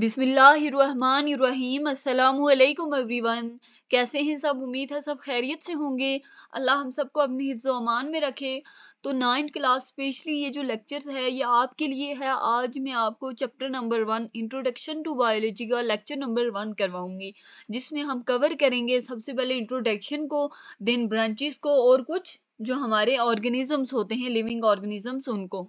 बिसमीम अल्लाम एवरीवन कैसे हैं सब उम्मीद है सब खैरियत से होंगे अल्लाह हम सबको अपने हिफ्ज़ अमान में रखे तो नाइन्थ क्लास स्पेशली ये जो लेक्चर्स है ये आपके लिए है आज मैं आपको chapter number one introduction to biology का लेक्चर नंबर वन करवाऊंगी जिसमें हम कवर करेंगे सबसे पहले इंट्रोडक्शन को देन ब्रांचेस को और कुछ जो हमारे ऑर्गेनिजम्स होते हैं लिविंग ऑर्गेनिजम्स उनको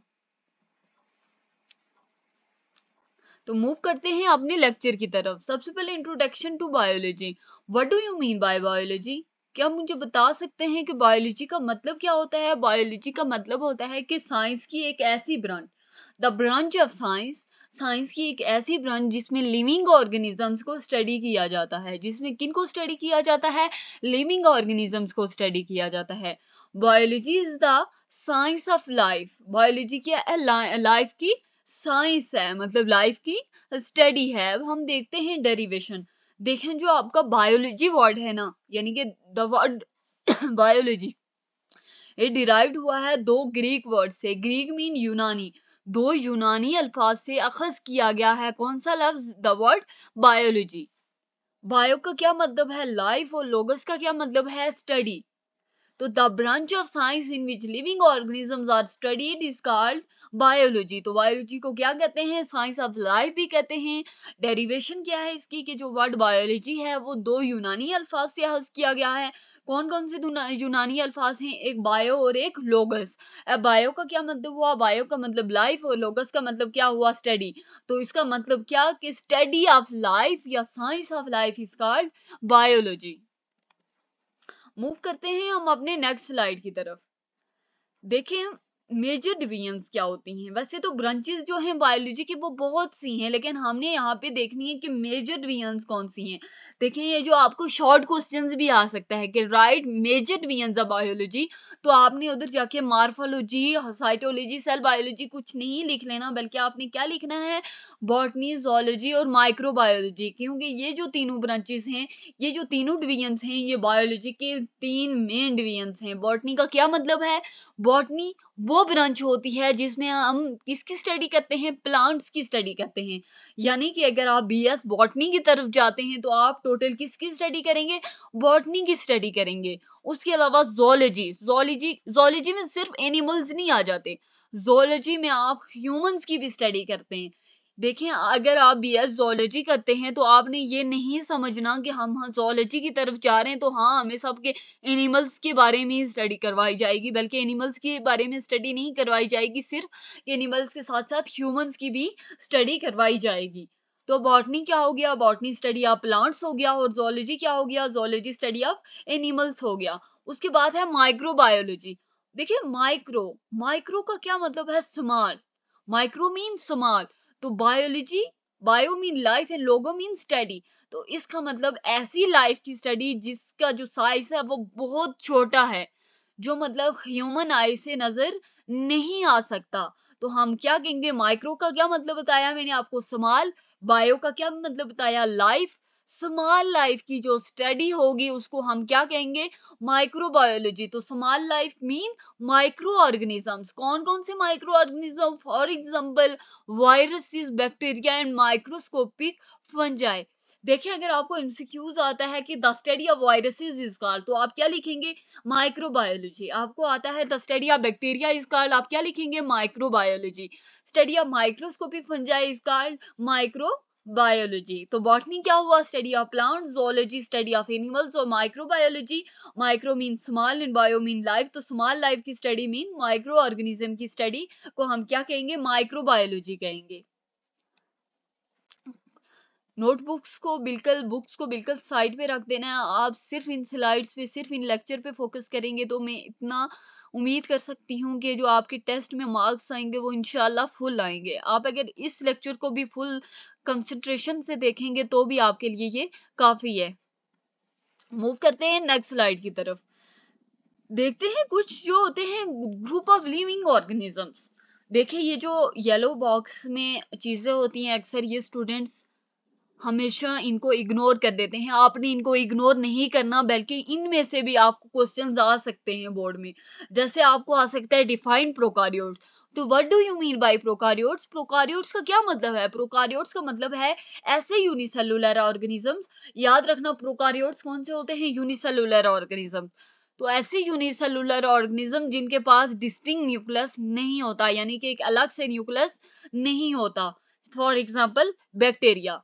तो मूव करते हैं अपने लेक्चर की तरफ सबसे पहले introduction to biology what do you mean by biology क्या मुझे बता सकते हैं कि बायोलॉजी का मतलब क्या होता है बायोलॉजी का मतलब होता है कि साइंस की एक ऐसी branch the branch of science science की एक ऐसी ब्रांच जिसमें लिविंग ऑर्गेनिजम्स को स्टडी किया जाता है जिसमें किन को स्टडी किया जाता है लिविंग ऑर्गेनिजम्स को स्टडी किया जाता है biology is the science of life biology क्या है लाइफ की साइंस है मतलब लाइफ की स्टडी है अब हम देखते हैं डेरिवेशन देखें जो आपका बायोलॉजी वर्ड है ना यानी कि द वर्ड बायोलॉजी ये डिराइव हुआ है दो ग्रीक वर्ड से ग्रीक मीन यूनानी दो यूनानी अल्फाज से अखज किया गया है कौन सा लफ्ज द वर्ड बायोलॉजी बायो का क्या मतलब है लाइफ और लोगस का क्या मतलब है स्टडी तो the branch of science in which living organisms are studied is called biology तो बायोलॉजी को क्या कहते हैं साइंस ऑफ लाइफ भी कहते हैं डेरिवेशन क्या है इसकी कि जो वर्ड बायोलॉजी है वो दो यूनानी अल्फाज से हज किया गया है कौन कौन से यूनानी अल्फाज हैं एक बायो और एक लोगस बायो का क्या मतलब हुआ बायो का मतलब लाइफ और लोगस का मतलब क्या हुआ स्टडी तो इसका मतलब क्या कि स्टडी ऑफ लाइफ या science of life is called biology move करते हैं हम अपने नेक्स्ट स्लाइड की तरफ देखें मेजर डिवीजन्स क्या होती हैं वैसे तो ब्रांचेस जो हैं बायोलॉजी की वो बहुत सी हैं लेकिन हमने यहाँ पे देखनी है कि मेजर डिवीजन्स कौन सी हैं देखें ये जो आपको शॉर्ट क्वेश्चंस भी आ सकता है कि right major divisions of biology तो आपने उधर जाके मार्फोलॉजी साइटोलॉजी सेल बायोलॉजी कुछ नहीं लिख लेना बल्कि आपने क्या लिखना है बॉटनी जोलॉजी और माइक्रोबायोलॉजी क्योंकि ये जो तीनों ब्रांचेस हैं ये जो तीनों डिवीजन्स हैं ये बायोलॉजी के तीन मेन डिवीजन्स हैं बॉटनी का क्या मतलब है बॉटनी वो ब्रांच होती है जिसमें हम किसकी स्टडी करते हैं प्लांट्स की स्टडी करते हैं यानी कि अगर आप बीएस बॉटनी की तरफ जाते हैं तो आप टोटल किसकी स्टडी करेंगे बॉटनी की स्टडी करेंगे उसके अलावा जोलॉजी जोलॉजी जोलॉजी में सिर्फ एनिमल्स नहीं आ जाते जोलॉजी में आप ह्यूमंस की भी स्टडी करते हैं देखें अगर आप बी एस जोलॉजी करते हैं तो आपने ये नहीं समझना कि हम जोलॉजी की तरफ जा रहे हैं तो हाँ हमें सबके एनिमल्स के बारे में ही स्टडी करवाई जाएगी बल्कि एनिमल्स के बारे में स्टडी नहीं करवाई जाएगी सिर्फ एनिमल्स के साथ साथ ह्यूमंस की भी स्टडी करवाई जाएगी तो बॉटनी क्या हो गया बॉटनी स्टडी ऑफ प्लांट्स हो गया और जोलॉजी क्या हो गया जोलॉजी स्टडी ऑफ एनिमल्स हो गया उसके बाद है माइक्रोबायोलॉजी देखिये माइक्रो माइक्रो का क्या मतलब है स्मॉल माइक्रो मीन स्मॉल तो biology bio mean life and logo mean study तो इसका मतलब ऐसी लाइफ की स्टडी जिसका जो साइज है वो बहुत छोटा है जो मतलब ह्यूमन आई से नजर नहीं आ सकता तो हम क्या कहेंगे माइक्रो का क्या मतलब बताया मैंने आपको समाल बायो का क्या मतलब बताया लाइफ स्मॉल लाइफ की जो स्टडी होगी उसको हम क्या कहेंगे माइक्रोबायोलॉजी तो small life mean micro organisms कौन कौन से micro organism for example viruses bacteria and microscopic fungi देखिए अगर आपको इंसिक्यूज आता है कि the study of viruses is called तो आप क्या लिखेंगे माइक्रोबायोलॉजी आपको आता है the study of bacteria is called आप क्या लिखेंगे microbiology study of microscopic fungi is called micro biology तो बॉटनी क्या हुआ study of plant zoology study of animals और micro biology micro mean small and bio mean life तो small life की study mean micro organism की study को हम क्या कहेंगे माइक्रो बायोलॉजी कहेंगे नोटबुक्स को बिल्कुल बुक्स को बिल्कुल साइड पे रख देना है आप सिर्फ इन स्लाइड्स पे सिर्फ इन लेक्चर पे फोकस करेंगे तो मैं इतना उम्मीद कर सकती हूँ कि जो आपके टेस्ट में मार्क्स आएंगे वो इनशाला फुल आएंगे आप अगर इस लेक्चर को भी फुल कंसिड्रेशन से देखेंगे तो भी आपके लिए ये काफी है मूव करते हैं नेक्स्ट स्लाइड की तरफ देखते हैं कुछ जो होते हैं ग्रुप ऑफ लिविंग ऑर्गेनिजम्स देखिए ये जो येलो बॉक्स में चीजें होती हैं अक्सर ये स्टूडेंट्स हमेशा इनको इग्नोर कर देते हैं आपने इनको इग्नोर नहीं करना बल्कि इनमें से भी आपको क्वेश्चन आ सकते हैं बोर्ड में जैसे आपको आ सकता है डिफाइंड प्रोकारियोट्स तो what do you mean by prokaryotes prokaryotes का क्या मतलब है प्रोकार्योट्स का मतलब है ऐसे यूनिसेलुलर ऑर्गेनिजम्स याद रखना प्रोकार्योट्स कौन से होते हैं यूनिसेलुलर ऑर्गेनिज्म तो ऐसे यूनिसेलुलर ऑर्गेनिज्म जिनके पास डिस्टिंग न्यूक्लियस नहीं होता यानी कि एक अलग से न्यूक्लियस नहीं होता फॉर एग्जाम्पल बैक्टेरिया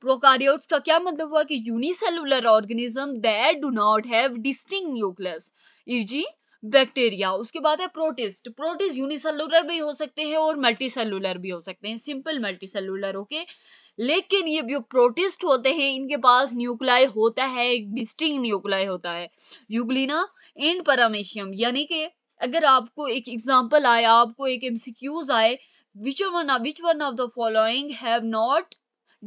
प्रोकार्योट्स का क्या मतलब हुआ कि unicellular organism that do not have distinct nucleus eg bacteria उसके बाद है प्रोटिस्ट प्रोटिस्ट यूनिसेलुलर भी हो सकते हैं और मल्टीसेलुलर भी हो सकते हैं सिंपल मल्टीसेलुलर ओके लेकिन ये जो प्रोटिस्ट होते हैं इनके पास न्यूक्लाई होता है एक डिस्टिंग न्यूक्लाई होता है यूग्लिना एंड परामेशियम यानी कि अगर आपको एक एग्जाम्पल आए आपको एक एमसीक्यूज आए which one which one of the following have not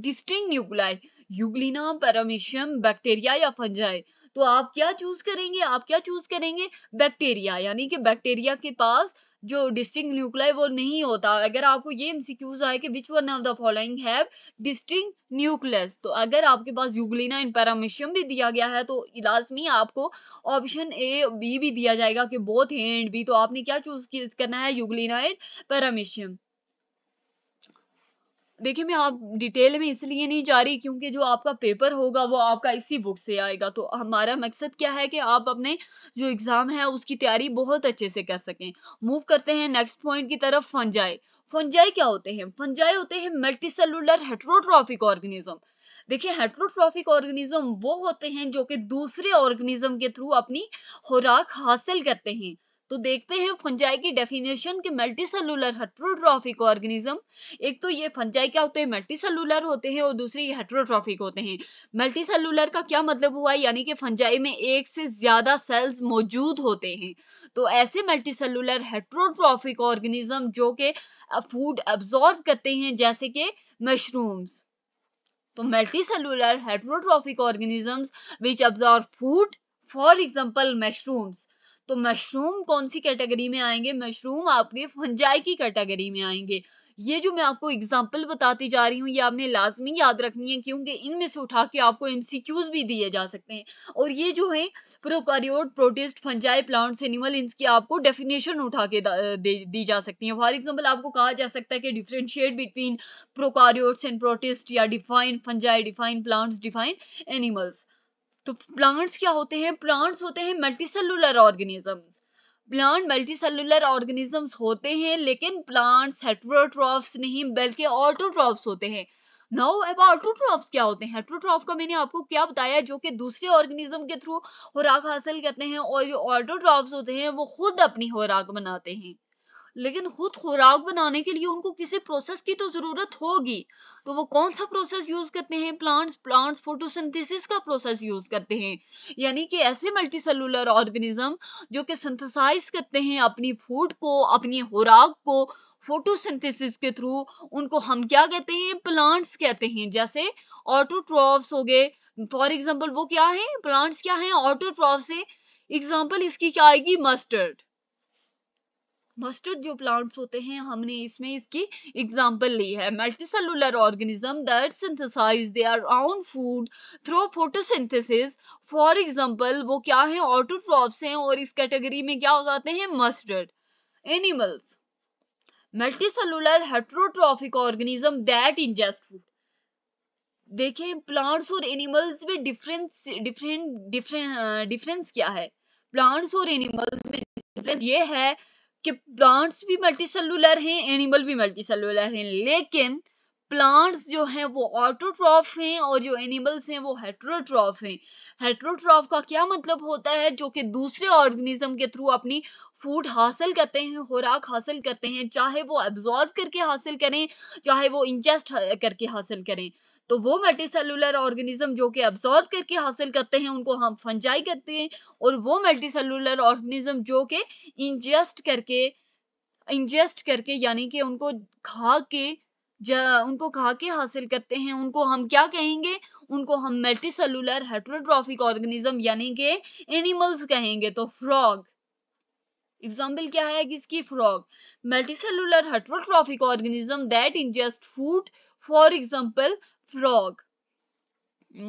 distinct nuclei euglena paramecium bacteria या फंजाई तो आप क्या चूज करेंगे आप क्या चूज करेंगे बैक्टीरिया यानी कि बैक्टीरिया के पास जो डिस्टिंग न्यूक्लाई वो नहीं होता अगर आपको ये एमसीक्यूज आए कि which one of the following have distinct nucleus तो अगर आपके पास यूगलिना इन पैरामिशियम भी दिया गया है तो लाजमी आपको ऑप्शन ए बी भी दिया जाएगा कि बोथ है एंड बी तो आपने क्या चूज करना है यूगलिना इन पैरामिशियम देखिए मैं आप डिटेल में इसलिए नहीं जा रही क्योंकि जो आपका पेपर होगा वो आपका इसी बुक से आएगा तो हमारा मकसद क्या है कि आप अपने जो एग्ज़ाम है उसकी तैयारी बहुत अच्छे से कर सकें मूव करते हैं नेक्स्ट पॉइंट की तरफ फंजाई फंजाई क्या होते हैं फंजाई होते हैं मल्टीसेलुलर हेट्रोट्रॉफिक ऑर्गेनिज्म देखिए हेट्रोट्रॉफिक ऑर्गेनिज्म वो होते हैं जो कि दूसरे ऑर्गेनिज्म के थ्रू अपनी खुराक हासिल करते हैं तो देखते हैं फंजाई की डेफिनेशन के मल्टी सेलुलर हेट्रोट्रॉफिक ऑर्गेनिज्म एक तो ये फंजाई क्या होते हैं मल्टी सेलुलर होते हैं और दूसरे ये हेट्रोट्रॉफिक होते हैं मल्टी सेलुलर का क्या मतलब हुआ यानी कि फंजाई में एक से ज्यादा सेल्स मौजूद होते हैं तो ऐसे मल्टी सेलुलर हेट्रोट्रॉफिक ऑर्गेनिज्म जो कि फूड एब्जॉर्ब करते हैं जैसे कि मशरूम्स तो multi cellular heterotrophic organisms which absorb food for example mushrooms तो मशरूम कौन सी कैटेगरी में आएंगे मशरूम आपके फंजाई की कैटेगरी में आएंगे ये जो मैं आपको एग्जाम्पल बताती जा रही हूँ ये आपने लाजमी याद रखनी है क्योंकि इनमें से उठा के आपको एमसीक्यूज भी दिए जा सकते हैं और ये जो है prokaryote protist fungi plants animal इनकी आपको डेफिनेशन उठा के दी जा सकती है फॉर एग्जाम्पल आपको कहा जा सकता है कि differentiate between prokaryotes and protist या define fungi define plants define animals तो प्लांट्स क्या होते हैं प्लांट्स होते हैं multicellular organisms plant multicellular organisms होते हैं लेकिन प्लांट्स हेट्रोट्रॉफ्स नहीं बल्कि ऑटोट्रॉफ्स होते हैं नो अब ऑटोट्रॉफ्स क्या होते हैं हेट्रोट्रॉफ का मैंने आपको क्या बताया जो कि दूसरे ऑर्गेनिज्म के थ्रू खुराक हासिल करते हैं और जो ऑटोट्रॉफ्स होते हैं वो खुद अपनी खुराक बनाते हैं लेकिन खुद खुराक बनाने के लिए उनको किसी प्रोसेस की तो जरूरत होगी तो वो कौन सा प्रोसेस यूज करते हैं प्लांट्स प्लांट्स फोटोसिंथेसिस का प्रोसेस यूज करते हैं यानी कि ऐसे मल्टी सेलुलर ऑर्गेनिज्म जो कि सिंथेसाइज करते हैं अपनी फूड को अपनी खुराक को फोटोसिंथेसिस के थ्रू उनको हम क्या कहते हैं प्लांट्स कहते हैं जैसे ऑटोट्रॉफ्स हो गए फॉर एग्जाम्पल वो क्या है प्लांट्स क्या है ऑटोट्रॉफ्स है एग्जाम्पल इसकी क्या आएगी मस्टर्ड मस्टर्ड जो प्लांट्स होते हैं हमने इसमें इसकी एग्जांपल ली है multicellular organism that synthesize their own food through photosynthesis for example वो क्या है ऑटोट्रॉफ्स हैं और इस कैटेगरी में क्या हो जाते हैं mustard animals multicellular heterotrophic organism that ingest food देखें प्लांट्स और एनिमल्स में डिफरेंस डिफरेंट डिफरेंस क्या है प्लांट्स और एनिमल्स में डिफरेंस ये है कि प्लांट्स भी मल्टी सेलुलर हैं एनिमल भी मल्टी सेलुलर हैं लेकिन प्लांट्स जो हैं वो ऑटोट्रॉफ हैं और जो एनिमल्स हैं वो हेट्रोट्रॉफ हैं हेट्रोट्रॉफ का क्या मतलब होता है जो कि दूसरे ऑर्गेनिज्म के थ्रू अपनी फूड हासिल करते हैं खुराक हासिल करते हैं चाहे वो एब्जॉर्ब करके हासिल करें चाहे वो इंजेस्ट करके हासिल करें तो वो मल्टीसेलुलर ऑर्गेनिज्म जो कि अब्सॉर्ब करके हासिल करते हैं उनको हम फंजाई कहते हैं और वो मल्टीसेलुलर ऑर्गेनिज्म जो कि इंजेस्ट करके इंजेस्ट करके यानी कि उनको खा के उनको खा के हासिल करते हैं उनको हम क्या कहेंगे उनको हम मल्टीसेलुलर हेट्रोट्रॉफिक ऑर्गेनिज्म यानी कि एनिमल्स कहेंगे तो फ्रॉग एग्जाम्पल क्या है किसकी frog multicellular heterotrophic organism that ingest food for example frog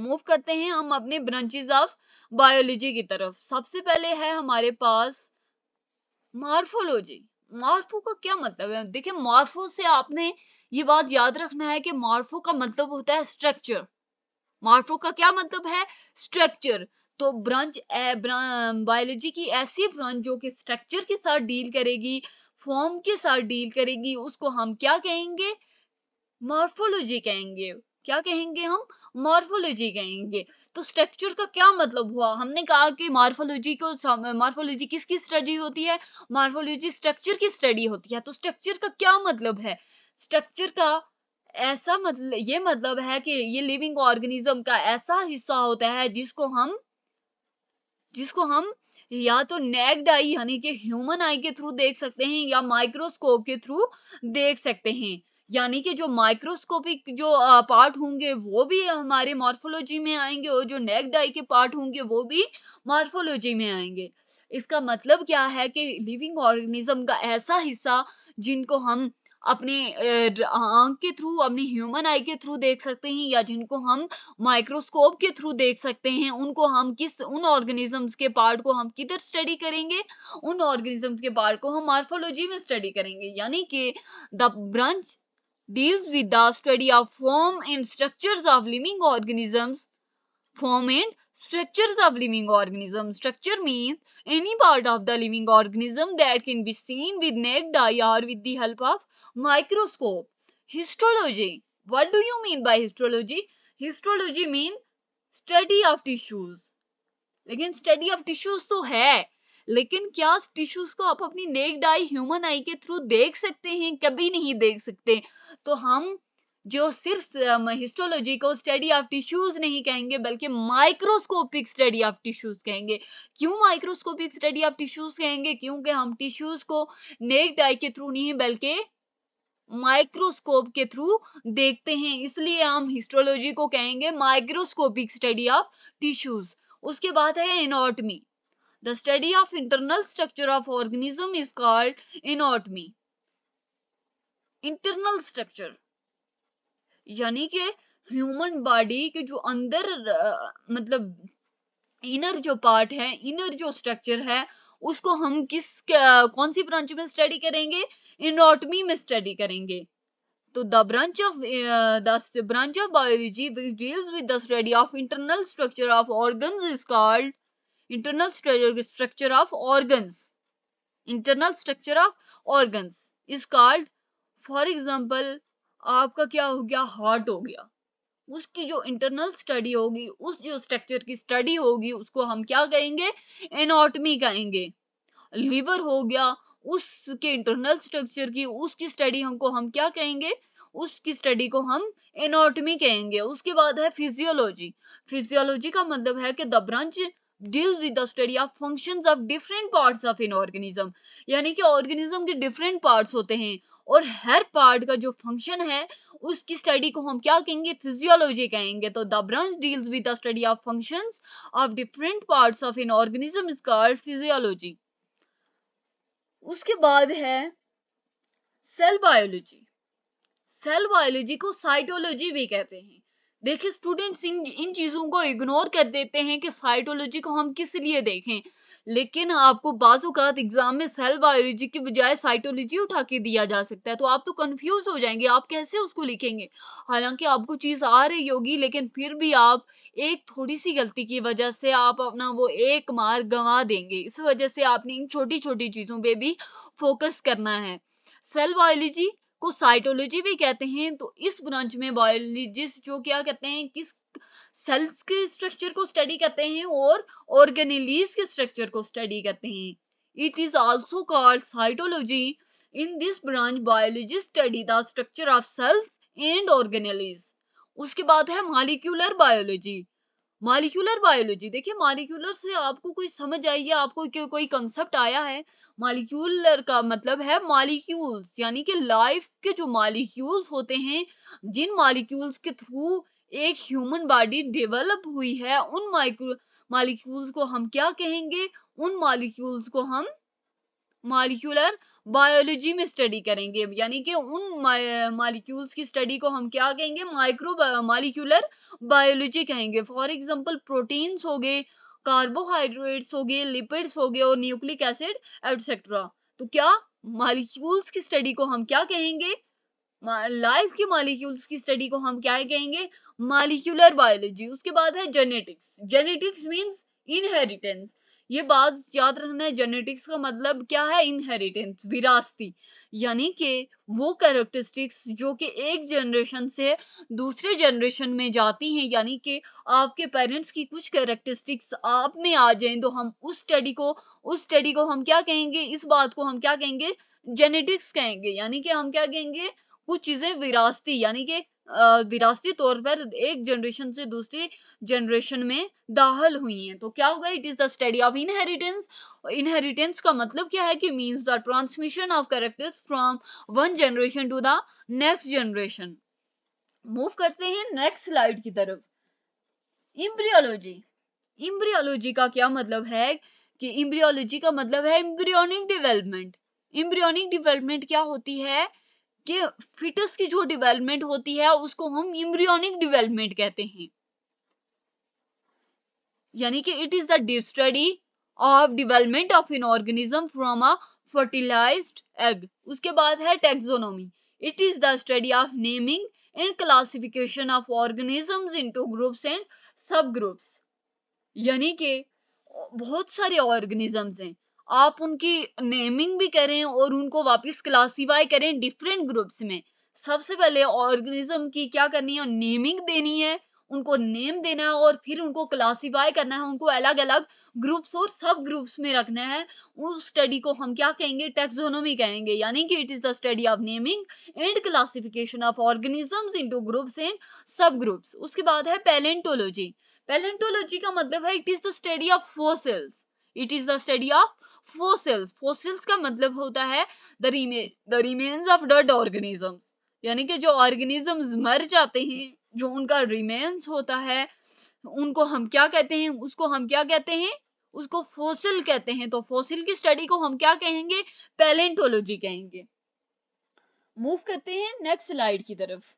move करते हैं हम अपने ब्रांचेज ऑफ बायोलॉजी की तरफ सबसे पहले है हमारे पास मार्फोलॉजी मार्फो का क्या मतलब है देखिए मार्फो से आपने ये बात याद रखना है कि मार्फो का मतलब होता है स्ट्रक्चर मार्फो का क्या मतलब है स्ट्रक्चर तो ब्रांच बायोलॉजी की ऐसी ब्रांच जो कि स्ट्रक्चर के साथ डील करेगी फॉर्म के साथ डील करेगी उसको हम क्या कहेंगे मार्फोलॉजी कहेंगे क्या कहेंगे हम मॉर्फोलॉजी कहेंगे तो स्ट्रक्चर का क्या मतलब हुआ हमने कहा कि मॉर्फोलॉजी को मॉर्फोलॉजी किसकी स्टडी होती है मॉर्फोलॉजी स्ट्रक्चर की स्टडी होती है तो स्ट्रक्चर का क्या मतलब है स्ट्रक्चर का ऐसा मतलब ये मतलब है कि ये लिविंग ऑर्गेनिज्म का ऐसा हिस्सा होता है जिसको हम जिसको हम या तो नेक्ड आई यानी कि ह्यूमन आई के थ्रू देख सकते हैं या माइक्रोस्कोप के थ्रू देख सकते हैं यानी कि जो माइक्रोस्कोपिक जो पार्ट होंगे वो भी हमारे मॉर्फोलॉजी में आएंगे और जो नेक डाई के पार्ट होंगे वो भी मॉर्फोलॉजी में आएंगे इसका मतलब क्या है कि लिविंग ऑर्गेनिज्म का ऐसा हिस्सा जिनको हम अपने आंख के थ्रू अपने ह्यूमन आई के थ्रू देख सकते हैं या जिनको हम माइक्रोस्कोप के थ्रू देख सकते हैं उनको हम किस उन ऑर्गेनिजम्स के पार्ट को हम किधर स्टडी करेंगे उन ऑर्गेनिजम्स के पार्ट को हम मार्फोलॉजी में स्टडी करेंगे यानी कि the branch deals with the study of form and structures of living organisms. Form and structures of living organisms. Structure means any part of the living organism that can be seen with naked eye or with the help of microscope. Histology. What do you mean by histology? Histology means study of tissues. लेकिन study of tissues तो है लेकिन क्या tissues को आप अपनी necked आई human आई के through देख सकते हैं कभी नहीं देख सकते तो हम जो सिर्फ हिस्टोलॉजी को स्टडी ऑफ टिश्यूज नहीं कहेंगे बल्कि माइक्रोस्कोपिक स्टडी ऑफ टिश्यूज कहेंगे क्यों माइक्रोस्कोपिक स्टडी ऑफ टिश्यूज कहेंगे क्योंकि हम टिश्यूज को नेक डाई के थ्रू नहीं बल्कि माइक्रोस्कोप के थ्रू देखते हैं इसलिए हम हिस्ट्रोलॉजी को कहेंगे माइक्रोस्कोपिक स्टडी ऑफ टिश्यूज उसके बाद है anatomy the study of internal structure of organism is called anatomy. Internal structure यानी कि ह्यूमन बॉडी के जो अंदर मतलब इनर जो पार्ट है इनर जो स्ट्रक्चर है उसको हम किस कौन सी ब्रांच में स्टडी करेंगे इनऑटमी में स्टडी करेंगे तो the branch of the branch of biology which deals with the study of internal structure of organs is called internal structure of organ internal structure of organ is called for example आपका क्या हो गया heart हो गया उसकी जो internal study होगी उस जो स्ट्रक्चर की स्टडी होगी उसको हम क्या कहेंगे एनोटमी कहेंगे लीवर हो गया उसके इंटरनल स्ट्रक्चर की उसकी स्टडी हमको हम क्या कहेंगे उसकी स्टडी को हम एनोटमी कहेंगे उसके बाद है फिजियोलॉजी फिजियोलॉजी का मतलब है कि the branch deals with the study of functions of different parts of an organism यानी कि ऑर्गेनिज्म के डिफरेंट पार्ट्स होते हैं और हर पार्ट का जो फंक्शन है उसकी स्टडी को हम क्या कहेंगे फिजियोलॉजी कहेंगे तो the branch deals with the study of functions of different parts of an organism is called physiology उसके बाद है सेल बायोलॉजी सेल बायोलॉजी को साइटोलॉजी भी कहते हैं देखिए स्टूडेंट्स इन इन चीज़ों को इग्नोर कर देते हैं कि साइटोलॉजी को हम किस लिए देखें लेकिन आपको बाजूकात एग्जाम में सेल बायोलॉजी की बजाय साइटोलॉजी उठा के दिया जा सकता है तो आप तो कंफ्यूज हो जाएंगे आप कैसे उसको लिखेंगे हालांकि आपको चीज़ आ रही होगी लेकिन फिर भी आप एक थोड़ी सी गलती की वजह से आप अपना वो एक मार गंवा देंगे इस वजह से आपने इन छोटी छोटी चीज़ों पर भी फोकस करना है सेल बायोलॉजी को साइटोलॉजी भी कहते हैं तो इस ब्रांच में बायोलॉजिस्ट जो क्या कहते हैं किस सेल्स के स्ट्रक्चर को स्टडी करते हैं और ऑर्गेनिलीज के स्ट्रक्चर को स्टडी करते हैं it is also called cytology in this branch biologist study the structure of cells and organelles उसके बाद है मालिक्यूलर बायोलॉजी मालिक्यूलर बायोलॉजी देखिए मालिक्यूलर से आपको कोई समझ आई है आपको क्यों, कोई कंसेप्ट आया है मालिक्यूलर का मतलब है मालिक्यूल्स यानी कि लाइफ के जो मालिक्यूल्स होते हैं जिन मालिक्यूल्स के थ्रू एक ह्यूमन बॉडी डेवलप हुई है उन माइक्रो मालिक्यूल्स को हम क्या कहेंगे उन मालिक्यूल्स को हम मालिक्यूलर बायोलॉजी में स्टडी करेंगे यानी कि उन मालिक्यूल्स की स्टडी को हम क्या कहेंगे माइक्रो मालिक्यूलर बायोलॉजी कहेंगे फॉर एग्जाम्पल प्रोटीन्स हो गए कार्बोहाइड्रेट्स हो गए लिपिड्स हो गए और न्यूक्लिक एसिड एटसेट्रा तो क्या मालिक्यूल्स की स्टडी को हम क्या कहेंगे लाइफ के मालिक्यूल्स की स्टडी को हम क्या कहेंगे मालिक्यूलर बायोलॉजी उसके बाद है जेनेटिक्स जेनेटिक्स मीन्स इनहेरिटेंस ये बात याद रखना है जेनेटिक्स का मतलब क्या है इनहेरिटेंस विरासती यानी कि वो कैरेक्टरिस्टिक्स जो कि एक जनरेशन से दूसरे जनरेशन में जाती हैं यानी कि आपके पेरेंट्स की कुछ कैरेक्टरिस्टिक्स आप में आ जाएं तो हम उस स्टडी को उस स्टडी को हम क्या कहेंगे इस बात को हम क्या कहेंगे जेनेटिक्स कहेंगे यानी कि हम क्या कहेंगे कुछ चीजें विरासती यानी कि विरासती तौर पर एक जनरेशन से दूसरी जनरेशन में दाहल हुई हैं तो क्या होगा it is the study of inheritance inheritance का मतलब क्या है कि means the transmission of characters from one generation to the next generation move करते हैं नेक्स्ट स्लाइड की तरफ इम्ब्रियोलॉजी इम्ब्रियोलॉजी का क्या मतलब है कि इम्ब्रियोलॉजी का मतलब है इम्ब्रियोनिक डेवलपमेंट इम्ब्रियोनिक डेवलपमेंट क्या होती है कि फिटस की जो डेवलपमेंट होती है उसको हम इम्ब्रियोनिक डेवलपमेंट कहते हैं यानी कि it is the study of development of an organism from a fertilized egg उसके बाद है taxonomy it is the study of naming and classification of organisms into groups and sub groups यानी कि बहुत सारे ऑर्गेनिजम्स हैं आप उनकी नेमिंग भी करें और उनको वापस क्लासीफाई करें डिफरेंट ग्रुप्स में सबसे पहले ऑर्गेनिज्म की क्या करनी है नेमिंग देनी है उनको नेम देना है और फिर उनको क्लासीफाई करना है उनको अलग अलग ग्रुप्स और सब ग्रुप्स में रखना है उस स्टडी को हम क्या कहेंगे टेक्सोनोमी कहेंगे यानी कि it is the study of naming and classification of organisms into groups and sub groups उसके बाद है पैलेंटोलॉजी पैलेंटोलॉजी का मतलब है it is the study of fossils it is the study of fossils fossils का मतलब होता है द रिमे the remains of dirt organisms यानी कि जो ऑर्गेनिजम्स मर जाते हैं जो उनका रिमेन्स होता है उनको हम क्या कहते हैं उसको हम क्या कहते हैं उसको फोसिल कहते हैं तो फोसिल की स्टडी को हम क्या कहेंगे पैलेंटोलॉजी कहेंगे मूव करते हैं नेक्स्ट स्लाइड की तरफ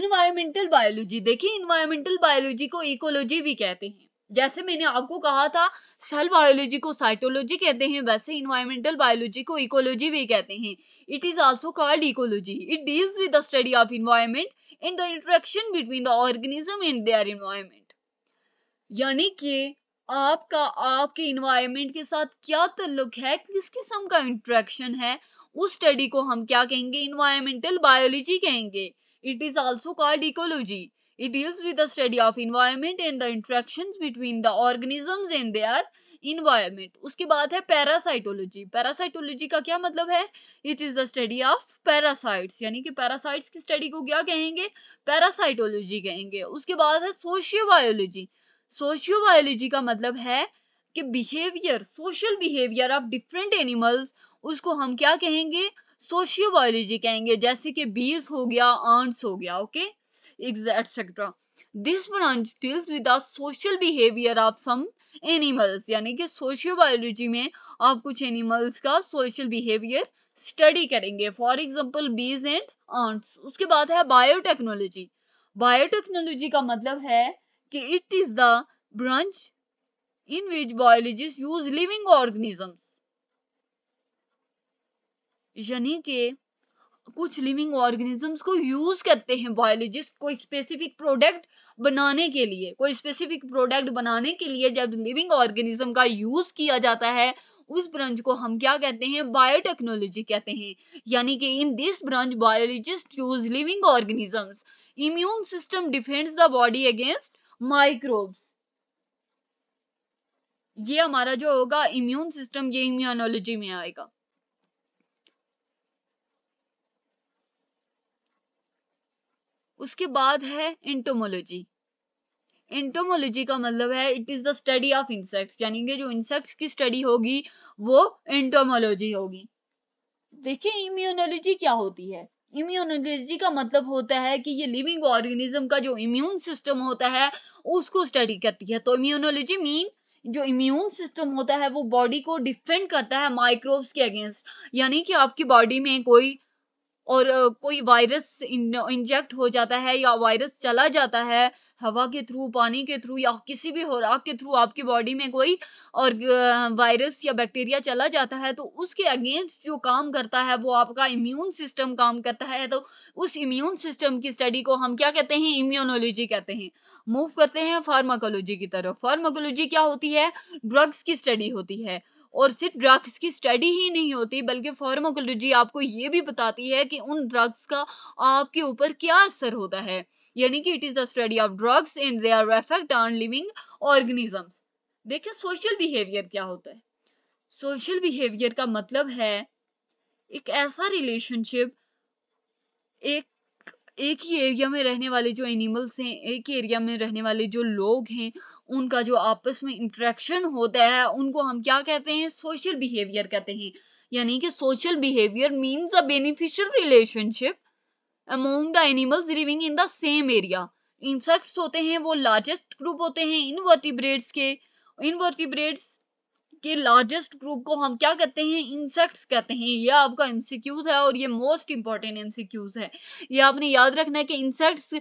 इन्वायरमेंटल बायोलॉजी देखिए इन्वायरमेंटल बायोलॉजी को इकोलॉजी भी कहते हैं जैसे मैंने आपको कहा था सेल बायोलॉजी को साइटोलॉजी कहते हैं वैसे इन्वायरमेंटल बायोलॉजी को इकोलॉजी भी कहते हैं it is also called ecology it deals with the study of environment in the interaction between the organism and their environment यानी कि आपका आपके इन्वायरमेंट के साथ क्या तल्लुक है किस किस्म का इंट्रैक्शन है उस स्टडी को हम क्या कहेंगे इन्वायरमेंटल बायोलॉजी कहेंगे it is also called ecology It deals with the study of environment and the interactions between the organisms and their environment. उसके बाद है parasitology. Parasitology का क्या मतलब है It is the study of parasites. यानी कि parasites की study को क्या कहेंगे Parasitology कहेंगे उसके बाद है sociobiology. Sociobiology का मतलब है कि behaviour social behaviour of different animals उसको हम क्या कहेंगे सोशियोबायोलॉजी कहेंगे जैसे कि बीज हो गया आंट्स हो गया okay okay? etc. This branch deals with the social behavior of some animals यानी कि सोशियो बायोलॉजी में आप कुछ एनिमल्स का सोशल बिहेवियर स्टडी करेंगे for example bees and ants उसके बाद है बायोटेक्नोलॉजी बायोटेक्नोलॉजी का मतलब है कि it is the branch in which biologist use living organisms यानी कि कुछ लिविंग ऑर्गेनिजम्स को यूज करते हैं बायोलॉजिस्ट कोई स्पेसिफिक प्रोडक्ट बनाने के लिए कोई स्पेसिफिक प्रोडक्ट बनाने के लिए जब लिविंग ऑर्गेनिज्म का यूज किया जाता है उस ब्रांच को हम क्या कहते हैं बायोटेक्नोलॉजी कहते हैं यानी कि in this branch biologist use living organisms immune system defends the body against microbes ये हमारा जो होगा इम्यून सिस्टम ये इम्यूनोलॉजी में आएगा उसके बाद है इंटोमोलॉजी इंटोमोलॉजी का मतलब है it is the study of insects यानी कि जो इंसेक्ट्स की स्टडी होगी वो इंटोमोलॉजी होगी देखिए इम्यूनोलॉजी क्या होती है इम्यूनोलॉजी का मतलब होता है कि ये लिविंग ऑर्गेनिज्म का जो इम्यून सिस्टम होता है उसको स्टडी करती है तो इम्यूनोलॉजी मीन जो इम्यून सिस्टम होता है वो बॉडी को डिफेंड करता है माइक्रोब्स के अगेंस्ट यानी कि आपकी बॉडी में कोई और कोई वायरस इंजेक्ट हो जाता है या वायरस चला जाता है हवा के थ्रू पानी के थ्रू या किसी भी खुराक के थ्रू आपकी बॉडी में कोई और वायरस या बैक्टीरिया चला जाता है तो उसके अगेंस्ट जो काम करता है वो आपका इम्यून सिस्टम काम करता है तो उस इम्यून सिस्टम की स्टडी को हम क्या कहते हैं इम्यूनोलॉजी कहते हैं मूव करते हैं फार्माकोलॉजी की तरफ फार्माकोलॉजी क्या होती है ड्रग्स की स्टडी होती है और सिर्फ ड्रग्स की स्टडी ही नहीं होती बल्कि फार्माकोलॉजी आपको ये भी बताती है कि उन ड्रग्स का आपके ऊपर क्या असर होता है यानी कि it is the study of drugs and their effect on living organisms देखिए सोशल बिहेवियर क्या होता है सोशल बिहेवियर का मतलब है एक ऐसा रिलेशनशिप एक एक ही एरिया में रहने वाले जो एनिमल्स हैं एक ही एरिया में रहने वाले जो लोग हैं उनका जो आपस में इंट्रैक्शन होता है उनको हम क्या कहते हैं सोशल बिहेवियर कहते हैं यानी कि social behaviour means a beneficial relationship among the animals living in the same area insects होते हैं वो लार्जेस्ट ग्रुप होते हैं इनवर्टिब्रेड्स के इनवर्टिब्रेड्स के लार्जेस्ट ग्रुप को हम क्या कहते हैं इंसेक्ट्स कहते हैं ये आपका इंसिक्यूज है और ये मोस्ट इंपॉर्टेंट इंसिक्यूज है ये आपने याद रखना है कि इंसेक्ट्स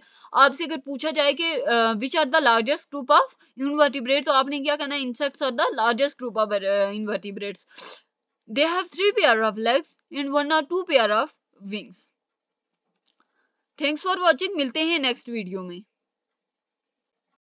आपसे अगर पूछा जाए कि which are the largest group of invertebrate तो आपने क्या कहना है insects are the largest group of invertebrates they have three pair of legs and one or two pair of wings thanks for watching मिलते हैं नेक्स्ट वीडियो में